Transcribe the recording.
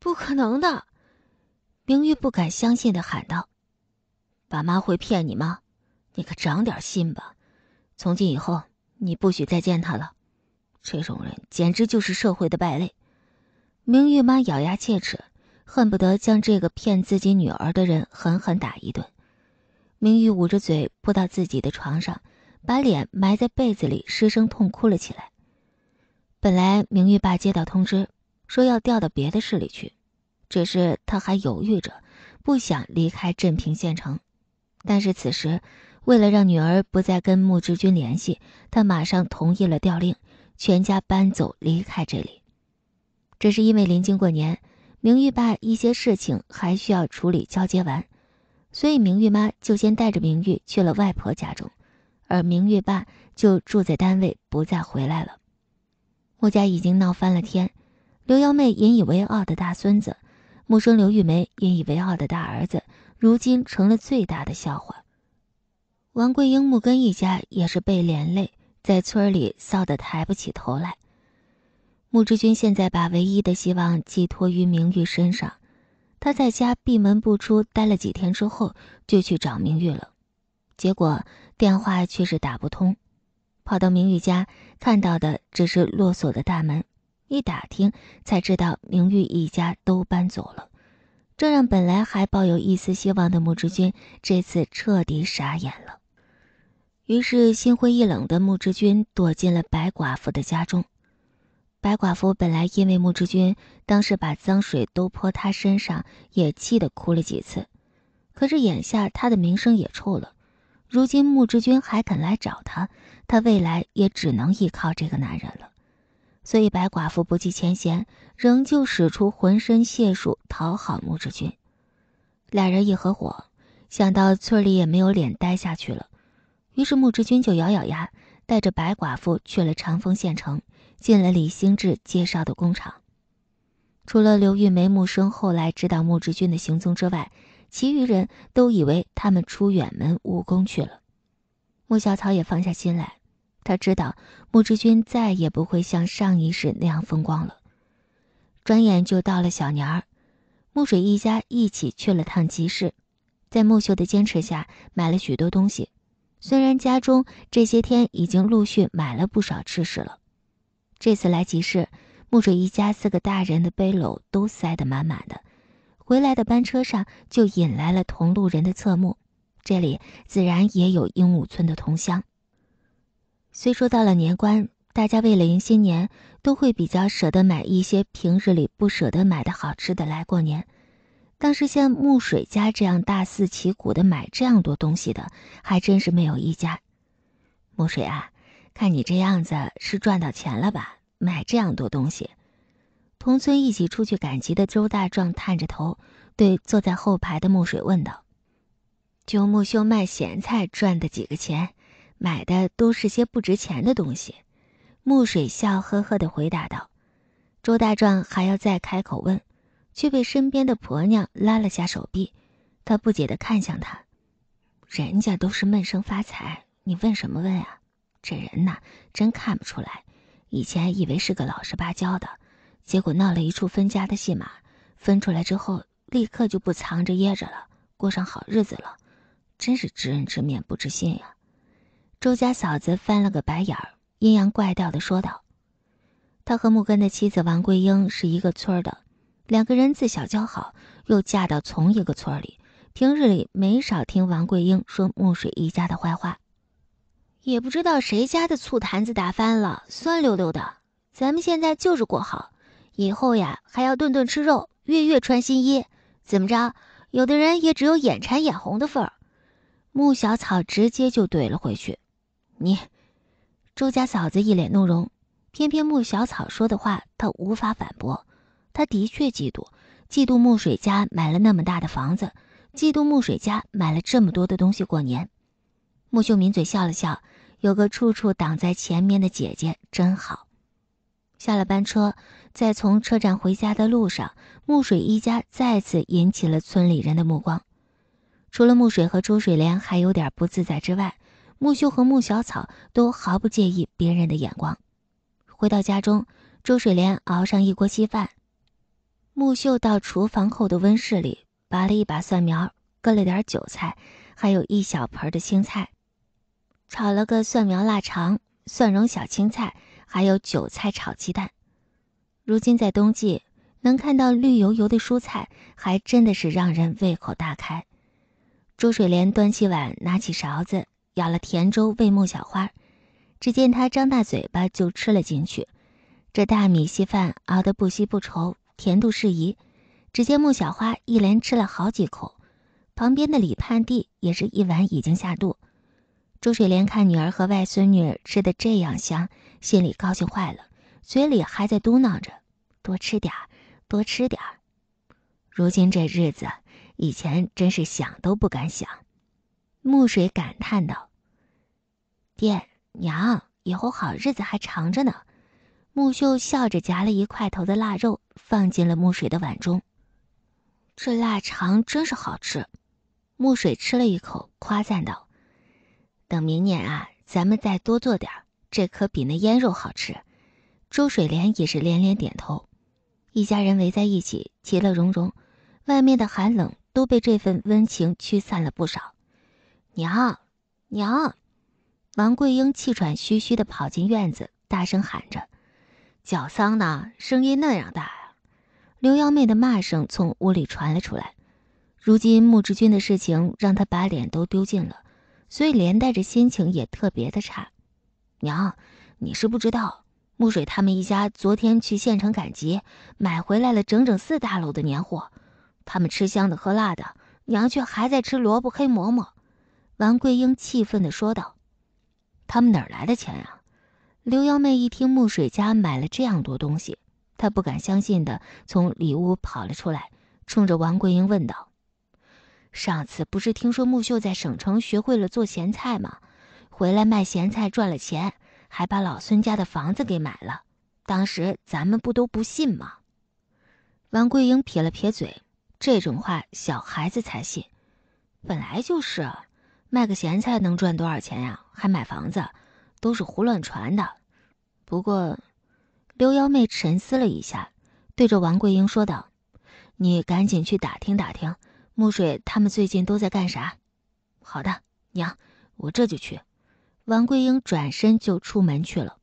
不可能的，明玉不敢相信的喊道：“爸妈会骗你吗？你可长点心吧！从今以后你不许再见他了，这种人简直就是社会的败类！”明玉妈咬牙切齿，恨不得将这个骗自己女儿的人狠狠打一顿。明玉捂着嘴扑到自己的床上，把脸埋在被子里，失声痛哭了起来。本来明玉爸接到通知。说要调到别的市里去，只是他还犹豫着，不想离开镇平县城。但是此时，为了让女儿不再跟穆志军联系，他马上同意了调令，全家搬走离开这里。只是因为临近过年，明玉爸一些事情还需要处理交接完，所以明玉妈就先带着明玉去了外婆家中，而明玉爸就住在单位不再回来了。穆家已经闹翻了天。刘幺妹引以为傲的大孙子，木生刘玉梅引以为傲的大儿子，如今成了最大的笑话。王桂英、木根一家也是被连累，在村里臊得抬不起头来。穆志军现在把唯一的希望寄托于明玉身上，他在家闭门不出，待了几天之后就去找明玉了，结果电话却是打不通，跑到明玉家看到的只是落锁的大门。一打听才知道，明玉一家都搬走了，这让本来还抱有一丝希望的穆之君这次彻底傻眼了。于是心灰意冷的穆之君躲进了白寡妇的家中。白寡妇本来因为穆之君当时把脏水都泼他身上，也气得哭了几次。可是眼下他的名声也臭了，如今穆之君还肯来找他，他未来也只能依靠这个男人了。所以，白寡妇不计前嫌，仍旧使出浑身解数讨好穆志军。俩人一合伙，想到村里也没有脸待下去了，于是穆志军就咬咬牙，带着白寡妇去了长丰县城，进了李兴志介绍的工厂。除了刘玉梅、穆生后来知道穆志军的行踪之外，其余人都以为他们出远门务工去了。穆小草也放下心来。他知道，穆之君再也不会像上一世那样风光了。转眼就到了小年儿，木水一家一起去了趟集市，在木秀的坚持下，买了许多东西。虽然家中这些天已经陆续买了不少吃食了，这次来集市，木水一家四个大人的背篓都塞得满满的。回来的班车上就引来了同路人的侧目，这里自然也有鹦鹉村的同乡。虽说到了年关，大家为了迎新年，都会比较舍得买一些平日里不舍得买的好吃的来过年。但是像木水家这样大肆旗鼓的买这样多东西的，还真是没有一家。木水啊，看你这样子是赚到钱了吧？买这样多东西。同村一起出去赶集的周大壮探着头，对坐在后排的木水问道：“就木修卖咸菜赚的几个钱？”买的都是些不值钱的东西，木水笑呵呵的回答道：“周大壮还要再开口问，却被身边的婆娘拉了下手臂。他不解的看向他，人家都是闷声发财，你问什么问啊？这人呐，真看不出来。以前以为是个老实巴交的，结果闹了一处分家的戏码，分出来之后立刻就不藏着掖着了，过上好日子了，真是知人知面不知心呀。”周家嫂子翻了个白眼儿，阴阳怪调的说道：“她和木根的妻子王桂英是一个村的，两个人自小交好，又嫁到从一个村儿里，平日里没少听王桂英说木水一家的坏话，也不知道谁家的醋坛子打翻了，酸溜溜的。咱们现在就是过好，以后呀还要顿顿吃肉，月月穿新衣，怎么着？有的人也只有眼馋眼红的份儿。”木小草直接就怼了回去。你，周家嫂子一脸怒容，偏偏穆小草说的话她无法反驳。她的确嫉妒，嫉妒穆水家买了那么大的房子，嫉妒穆水家买了这么多的东西过年。穆秀抿嘴笑了笑，有个处处挡在前面的姐姐真好。下了班车，在从车站回家的路上，穆水一家再次引起了村里人的目光。除了穆水和周水莲还有点不自在之外。木秀和木小草都毫不介意别人的眼光。回到家中，周水莲熬上一锅稀饭。木秀到厨房后的温室里拔了一把蒜苗，割了点韭菜，还有一小盆的青菜，炒了个蒜苗腊肠、蒜蓉小青菜，还有韭菜炒鸡蛋。如今在冬季能看到绿油油的蔬菜，还真的是让人胃口大开。周水莲端起碗，拿起勺子。舀了甜粥喂穆小花，只见他张大嘴巴就吃了进去。这大米稀饭熬得不稀不稠，甜度适宜。只见穆小花一连吃了好几口，旁边的李盼娣也是一碗已经下肚。周水莲看女儿和外孙女吃的这样香，心里高兴坏了，嘴里还在嘟囔着：“多吃点儿，多吃点儿。”如今这日子，以前真是想都不敢想。穆水感叹道。爹娘，以后好日子还长着呢。木秀笑着夹了一块头的腊肉，放进了木水的碗中。这腊肠真是好吃。木水吃了一口，夸赞道：“等明年啊，咱们再多做点儿，这可比那腌肉好吃。”周水莲也是连连点头。一家人围在一起，其乐融融，外面的寒冷都被这份温情驱散了不少。娘，娘。王桂英气喘吁吁地跑进院子，大声喊着：“绞桑呢？声音那样大呀！”刘幺妹的骂声从屋里传了出来。如今穆之军的事情让她把脸都丢尽了，所以连带着心情也特别的差。娘，你是不知道，穆水他们一家昨天去县城赶集，买回来了整整四大篓的年货，他们吃香的喝辣的，娘却还在吃萝卜黑馍馍。王桂英气愤地说道。他们哪来的钱呀？刘幺妹一听木水家买了这样多东西，她不敢相信的从里屋跑了出来，冲着王桂英问道：“上次不是听说木秀在省城学会了做咸菜吗？回来卖咸菜赚了钱，还把老孙家的房子给买了。当时咱们不都不信吗？”王桂英撇了撇嘴：“这种话小孩子才信，本来就是。”卖个咸菜能赚多少钱呀？还买房子，都是胡乱传的。不过，刘幺妹沉思了一下，对着王桂英说道：“你赶紧去打听打听，木水他们最近都在干啥。”“好的，娘，我这就去。”王桂英转身就出门去了。